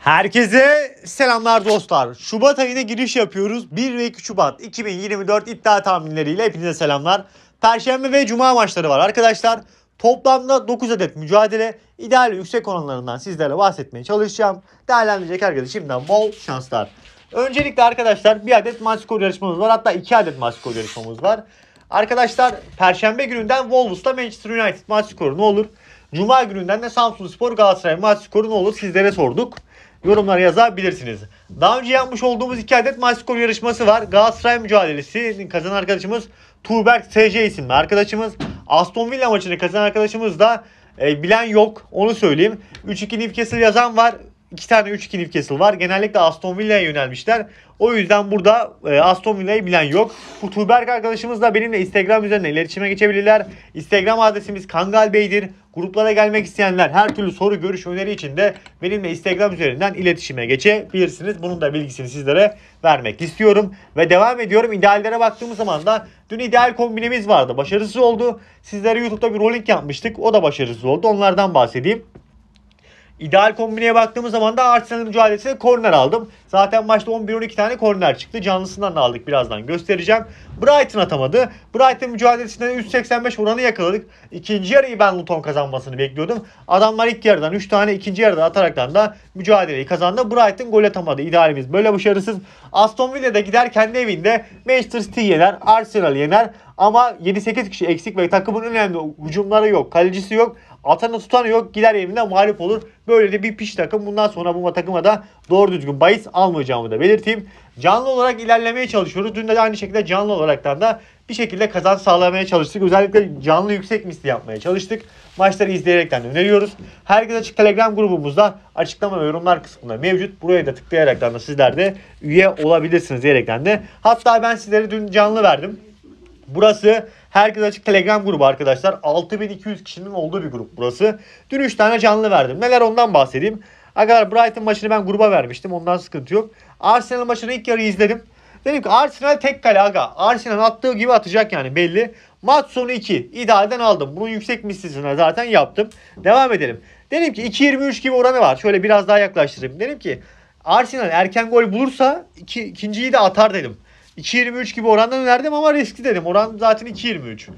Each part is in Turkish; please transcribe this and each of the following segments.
Herkese selamlar dostlar. Şubat ayına giriş yapıyoruz. 1 ve 2 Şubat 2024 iddia tahminleriyle hepinize selamlar. Perşembe ve Cuma maçları var arkadaşlar. Toplamda 9 adet mücadele. ideal yüksek oranlarından sizlere bahsetmeye çalışacağım. Değerlendirecek herkese şimdiden bol şanslar. Öncelikle arkadaşlar bir adet maç skor yarışmamız var. Hatta iki adet maç skor yarışmamız var. Arkadaşlar Perşembe gününden Wolves'la Manchester United maç skoru ne olur? Cuma gününden de Samsun Spor Galatasaray maç skoru ne olur sizlere sorduk yorumlara yazabilirsiniz. Daha önce yapmış olduğumuz iki adet maç skoru yarışması var. Galatasaray mücadelesi kazanan arkadaşımız Tuğberk SC isimli arkadaşımız. Aston Villa maçını kazanan arkadaşımız da e, bilen yok onu söyleyeyim. 3-2 Newcastle yazan var. 2 tane 3-2 Newcastle var. Genellikle Aston Villa'ya yönelmişler. O yüzden burada e, Aston Villa'yı bilen yok. Bu Tuğberk da benimle Instagram üzerinden iletişime geçebilirler. Instagram adresimiz Kangal Bey'dir. Gruplara gelmek isteyenler her türlü soru, görüş, öneri için de benimle Instagram üzerinden iletişime geçebilirsiniz. Bunun da bilgisini sizlere vermek istiyorum. Ve devam ediyorum. İdeallere baktığımız zaman da dün ideal kombinemiz vardı. Başarısız oldu. Sizlere YouTube'da bir rolling yapmıştık. O da başarısız oldu. Onlardan bahsedeyim. İdeal kombineye baktığımız zaman da Arsenal mücadelesinde korner aldım. Zaten maçta 11-12 tane korner çıktı. Canlısından da aldık birazdan göstereceğim. Brighton atamadı. Brighton mücadelesinde 3.85 oranı yakaladık. İkinci yarıyı ben Luton kazanmasını bekliyordum. Adamlar ilk yarıdan 3 tane ikinci yarıda ataraktan da mücadeleyi kazandı. Brighton gol atamadı. İdealimiz böyle başarısız. Aston Villa'da gider kendi evinde Manchester City yener. Arsenal yener. Ama 7-8 kişi eksik ve takımın önemli hücumları yok. Kalecisi yok. Atanı tutanı yok. Gider evinde mağlup olur. Böyle de bir piş takım. Bundan sonra bu takıma da doğru düzgün bahis almayacağımı da belirteyim. Canlı olarak ilerlemeye çalışıyoruz. Dün de aynı şekilde canlı olaraktan da bir şekilde kazanç sağlamaya çalıştık. Özellikle canlı yüksek misli yapmaya çalıştık. Maçları izleyerekten öneriyoruz. Herkes Açık Telegram grubumuzda açıklama ve yorumlar kısmında mevcut. Buraya da tıklayaraktan da sizler de üye olabilirsiniz diyerekten de. Hatta ben sizlere dün canlı verdim. Burası Herkes Açık Telegram grubu arkadaşlar. 6200 kişinin olduğu bir grup burası. Dün 3 tane canlı verdim. Neler ondan bahsedeyim. Arkadaşlar Brighton maçını ben gruba vermiştim. Ondan sıkıntı yok. Arsenal maçını ilk yarı izledim. Dedim ki Arsenal tek kale aga. Arsenal attığı gibi atacak yani belli. Maç sonu 2. İdealden aldım. Bunun yüksek mislisine zaten yaptım. Devam edelim. Dedim ki 2.23 gibi oranı var. Şöyle biraz daha yaklaştırayım. Dedim ki Arsenal erken gol bulursa iki, ikinciyi de atar dedim. 2.23 gibi orandan verdim ama riskli dedim. Oran zaten 2.23.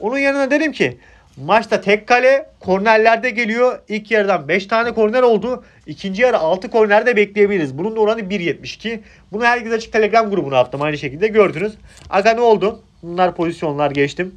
Onun yanına dedim ki Maçta tek kale kornerlerde geliyor. İlk yarıdan 5 tane korner oldu. İkinci yarı 6 korner de bekleyebiliriz. Bunun da oranı 1.72. Bunu herkes açık telegram grubuna attım. Aynı şekilde gördünüz. Aga ne oldu? Bunlar pozisyonlar geçtim.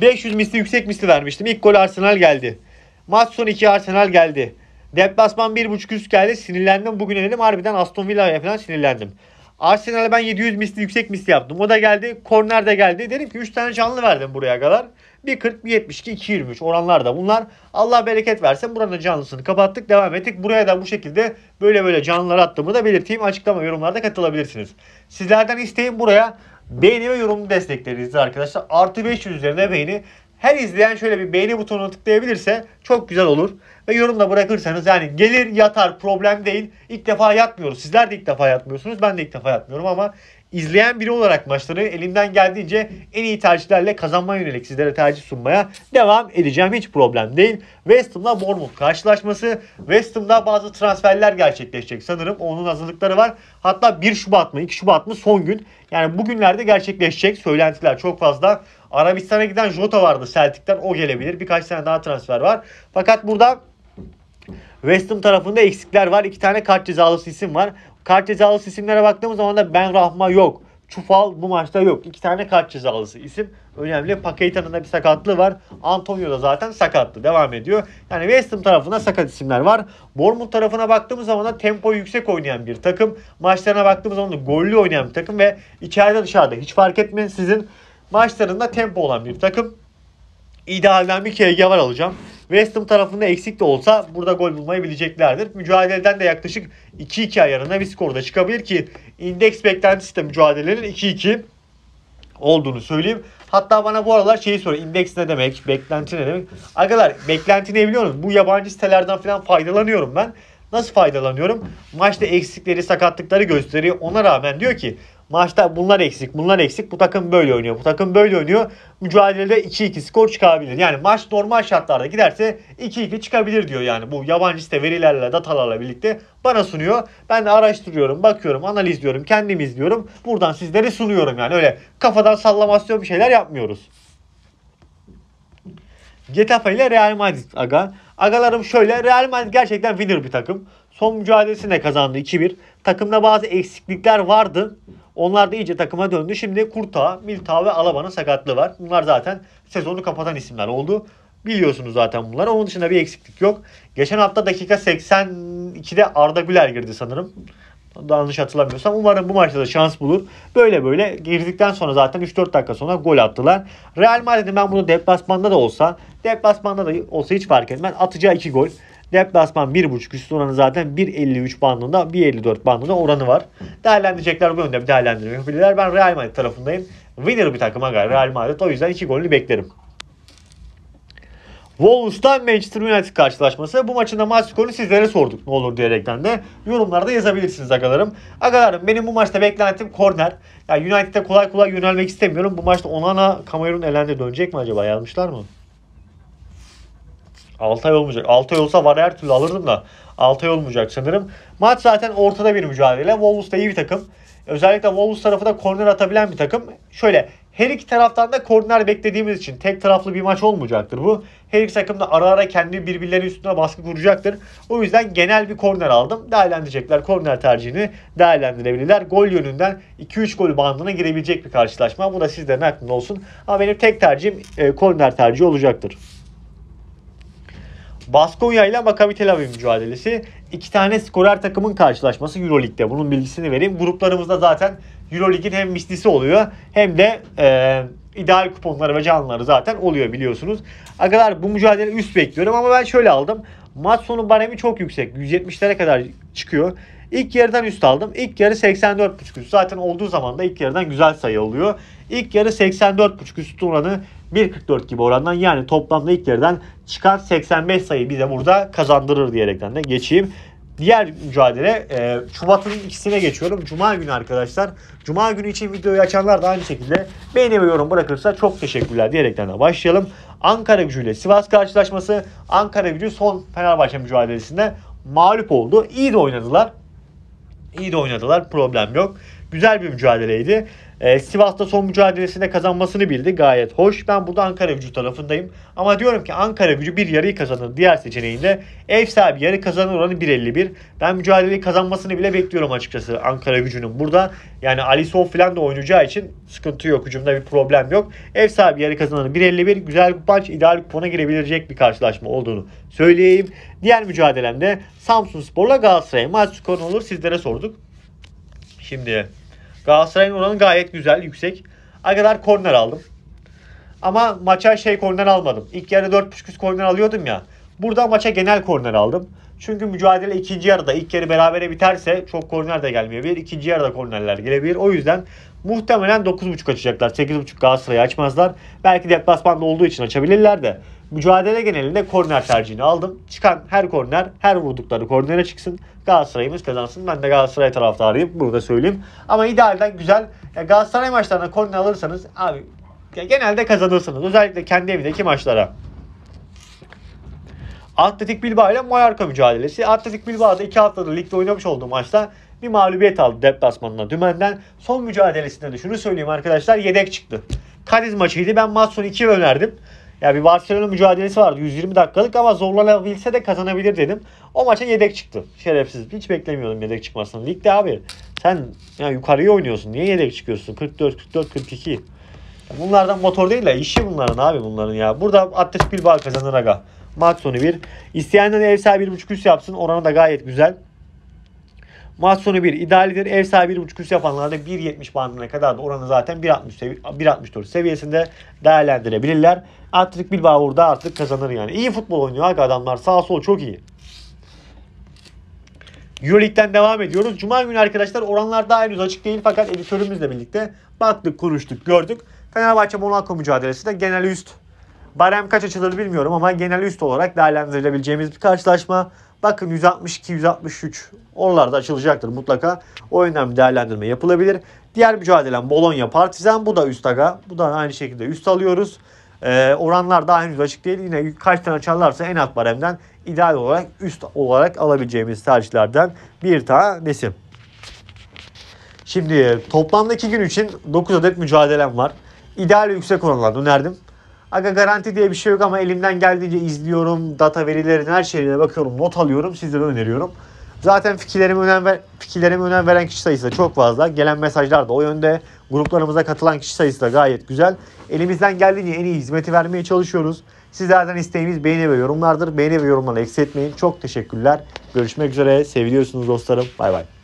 500 misli yüksek misli vermiştim. İlk gol Arsenal geldi. Maç son 2 Arsenal geldi. Deplasman 1.5 üst geldi. Sinirlendim. Bugün dedim harbiden Aston Villa'ya falan sinirlendim. Arsenal'e ben 700 misli yüksek misli yaptım. O da geldi. Korner de geldi. Dedim ki 3 tane canlı verdim buraya kadar. 1.40, 1.72, 2.23 oranlar da bunlar. Allah bereket versin. Buranın canlısını kapattık. Devam ettik. Buraya da bu şekilde böyle böyle canlılar attığımı da belirteyim. Açıklama yorumlarda katılabilirsiniz. Sizlerden isteğim buraya beğeni ve yorum desteklerinizi arkadaşlar. Artı 500 üzerine beğeni. Her izleyen şöyle bir beğeni butonuna tıklayabilirse çok güzel olur. Ve yorum da bırakırsanız yani gelir yatar problem değil. İlk defa yatmıyoruz. Sizler de ilk defa yatmıyorsunuz. Ben de ilk defa yatmıyorum ama izleyen biri olarak maçları elimden geldiğince en iyi tercihlerle kazanma yönelik sizlere tercih sunmaya devam edeceğim. Hiç problem değil. West Ham'la Bournemouth karşılaşması. West Ham'da bazı transferler gerçekleşecek sanırım. Onun hazırlıkları var. Hatta 1 Şubat mı 2 Şubat mı son gün. Yani bugünlerde gerçekleşecek. Söylentiler çok fazla. Arabistan'a giden Jota vardı Celtic'ten. O gelebilir. Birkaç tane daha transfer var. Fakat burada West Ham tarafında eksikler var. İki tane kart cezalısı isim var. Kart cezalısı isimlere baktığımız zaman da Ben Rahma yok. Çufal bu maçta yok. İki tane kart cezalısı isim. Önemli. Pakeytan'ın da bir sakatlığı var. Antonio da zaten sakatlı. Devam ediyor. Yani West Ham tarafında sakat isimler var. Bournemouth tarafına baktığımız zaman da tempo yüksek oynayan bir takım. Maçlarına baktığımız zaman da gollü oynayan bir takım ve içeride dışarıda hiç fark etmeyin sizin maçlarında tempo olan bir takım. İdealden bir KG var alacağım. West Ham tarafında eksik de olsa burada gol bulmayı bileceklerdir. Mücadeleden de yaklaşık 2-2 ayarında bir skorda çıkabilir ki indeks beklentisi de mücadelelerin 2-2 olduğunu söyleyeyim. Hatta bana bu aralar şeyi soruyor. İndeks ne demek? Beklenti ne demek? Arkadaşlar beklenti ne biliyor musunuz? Bu yabancı sitelerden falan faydalanıyorum ben. Nasıl faydalanıyorum? Maçta eksikleri, sakatlıkları gösteriyor. Ona rağmen diyor ki Maçta bunlar eksik, bunlar eksik. Bu takım böyle oynuyor, bu takım böyle oynuyor. Mücadelede 2-2 skor çıkabilir. Yani maç normal şartlarda giderse 2-2 çıkabilir diyor yani. Bu yabancı site verilerle, datalarla birlikte bana sunuyor. Ben de araştırıyorum, bakıyorum, analizliyorum, kendim izliyorum. Buradan sizlere sunuyorum yani. Öyle kafadan sallamasyon bir şeyler yapmıyoruz. Getafe ile Real Madrid aga. Agalarım şöyle Real Madrid gerçekten winner bir takım. Son mücadelesinde kazandı 2-1. Takımda bazı eksiklikler vardı. Onlar da iyice takıma döndü. Şimdi Kurta, Milta ve Alaba'nın sakatlığı var. Bunlar zaten sezonu kapatan isimler oldu. Biliyorsunuz zaten bunlar. Onun dışında bir eksiklik yok. Geçen hafta dakika 82'de Arda Güler girdi sanırım. Yanlış hatırlamıyorsam. Umarım bu maçta da şans bulur. Böyle böyle girdikten sonra zaten 3-4 dakika sonra gol attılar. Real Madrid'in ben bunu deplasmanda da olsa, deplasmanda da olsa hiç fark etmez. Atacağı 2 gol. Deplasman 1.5 üst oranı zaten 1.53 bandında 1.54 bandında oranı var. Değerlendirecekler bu yönde bir değerlendirme yapabilirler. Ben Real Madrid tarafındayım. Winner bir takıma aga Real Madrid. O yüzden 2 golünü beklerim. Wolves'tan Manchester United karşılaşması. Bu maçın da maç skoru sizlere sorduk ne olur diyerekten de. Yorumlarda yazabilirsiniz agalarım. Agalarım benim bu maçta beklentim korner. Yani United'e kolay kolay yönelmek istemiyorum. Bu maçta Onana Kamerun elendi dönecek mi acaba yazmışlar mı? 6 ay olmayacak. 6 ay olsa var her türlü alırdım da 6 ay olmayacak sanırım. Maç zaten ortada bir mücadele. Wolves da iyi bir takım. Özellikle Wolves tarafı da korner atabilen bir takım. Şöyle her iki taraftan da korner beklediğimiz için tek taraflı bir maç olmayacaktır bu. Her iki takım da ara ara kendi birbirleri üstüne baskı kuracaktır. O yüzden genel bir korner aldım. Değerlendirecekler korner tercihini değerlendirebilirler. Gol yönünden 2-3 gol bandına girebilecek bir karşılaşma. Bu da sizlerin aklında olsun. Ama benim tek tercihim e, korner tercihi olacaktır. Baskonya ile Maccabi Tel Aviv mücadelesi. İki tane skorer takımın karşılaşması Euroleague'de. Bunun bilgisini vereyim. Gruplarımızda zaten Euroleague'in hem mislisi oluyor hem de e, ideal kuponları ve canlıları zaten oluyor biliyorsunuz. Arkadaşlar bu mücadele üst bekliyorum ama ben şöyle aldım. Maç sonu baremi çok yüksek. 170'lere kadar çıkıyor. İlk yarıdan üst aldım. İlk yarı 84.5 üst. Zaten olduğu zaman da ilk yarıdan güzel sayı oluyor. İlk yarı 84.5 üst oranı 1.44 gibi orandan yani toplamda ilk yarıdan çıkan 85 sayı bize burada kazandırır diyerekten de geçeyim. Diğer mücadele e, Şubat'ın ikisine geçiyorum. Cuma günü arkadaşlar. Cuma günü için videoyu açanlar da aynı şekilde beğeni ve yorum bırakırsa çok teşekkürler diyerekten de başlayalım. Ankara Gücü ile Sivas karşılaşması. Ankara Gücü son Fenerbahçe mücadelesinde mağlup oldu. İyi de oynadılar. İyi de oynadılar. Problem yok. Güzel bir mücadeleydi. Ee, Sivas'ta son mücadelesinde kazanmasını bildi. Gayet hoş. Ben burada Ankara gücü tarafındayım. Ama diyorum ki Ankara gücü bir yarıyı kazanır. Diğer seçeneğinde ev sahibi yarı kazanır oranı 1.51. Ben mücadeleyi kazanmasını bile bekliyorum açıkçası Ankara gücünün burada. Yani Alisson falan da oynayacağı için sıkıntı yok. Hücumda bir problem yok. Ev sahibi yarı kazananı 1.51. Güzel bir maç. ideal kupona girebilecek bir karşılaşma olduğunu söyleyeyim. Diğer mücadelemde Samsun Spor'la Galatasaray maç skorunu olur sizlere sorduk. Şimdi Galatasaray'ın oranı gayet güzel, yüksek. A kadar korner aldım. Ama maça şey korner almadım. İlk yarı 4.5 korner alıyordum ya. Burada maça genel korner aldım. Çünkü mücadele ikinci yarıda ilk yarı berabere biterse çok korner de gelmeyebilir. İkinci yarıda kornerler gelebilir. O yüzden muhtemelen 9.5 açacaklar. 8.5 Galatasaray'ı açmazlar. Belki deplasmanda olduğu için açabilirler de. Mücadele genelinde korner tercihini aldım. Çıkan her korner, her vurdukları kornere çıksın. Galatasaray'ımız kazansın. Ben de Galatasaray taraftarıyım. Bunu da söyleyeyim. Ama idealden güzel. Ya Galatasaray maçlarına korner alırsanız abi ya genelde kazanırsınız. Özellikle kendi evindeki maçlara. Atletik Bilbao ile Mallorca mücadelesi. Atletik Bilbao'da iki haftadır ligde oynamış olduğu maçta bir mağlubiyet aldı deplasmanına Dümen'den. Son mücadelesinde de şunu söyleyeyim arkadaşlar yedek çıktı. Kadiz maçıydı. Ben maç Matson 2 önerdim. Yani bir Barcelona mücadelesi vardı 120 dakikalık ama zorlanabilse de kazanabilir dedim. O maça yedek çıktı. Şerefsiz. Hiç beklemiyordum yedek çıkmasını. Ligde abi sen ya yukarıya oynuyorsun. Niye yedek çıkıyorsun? 44 44 42. Bunlardan motor değil de işi bunların abi bunların ya. Burada Atletik Bilbao kazanır aga. Maç sonu 1. İsteyenler ev sahibi 1.5 üst yapsın. Oranı da gayet güzel. Maç sonu 1 idealidir. Ev sahibi 1.5 üst yapanlar da 1.70 bandına kadar da oranı zaten 1.64 seviyesinde değerlendirebilirler. Artık Bilbao burada artık kazanır yani. İyi futbol oynuyor abi adamlar. Sağ sol çok iyi. Euroleague'den devam ediyoruz. Cuma günü arkadaşlar oranlar daha henüz açık değil fakat editörümüzle birlikte baktık, konuştuk, gördük. Fenerbahçe Monaco mücadelesi de genel üst. Barem kaç açılır bilmiyorum ama genel üst olarak değerlendirilebileceğimiz bir karşılaşma. Bakın 162, 163 oralarda açılacaktır mutlaka. O yönden bir değerlendirme yapılabilir. Diğer mücadelem Bologna Partizan. Bu da üst aga. Bu da aynı şekilde üst alıyoruz. Ee, oranlar daha henüz açık değil. Yine kaç tane açarlarsa en alt baremden ideal olarak üst olarak alabileceğimiz tercihlerden bir tanesi. Şimdi toplamda 2 gün için 9 adet mücadelem var. İdeal yüksek oranlar önerdim. Aga garanti diye bir şey yok ama elimden geldiğince izliyorum. Data verilerine her şeyine bakıyorum. Not alıyorum. Sizlere öneriyorum. Zaten fikirlerime önem, ver, fikirlerime önem veren kişi sayısı da çok fazla. Gelen mesajlar da o yönde. Gruplarımıza katılan kişi sayısı da gayet güzel. Elimizden geldiğince en iyi hizmeti vermeye çalışıyoruz. Sizlerden isteğimiz beğeni ve yorumlardır. Beğeni ve yorumları eksik etmeyin. Çok teşekkürler. Görüşmek üzere. Seviyorsunuz dostlarım. Bay bay.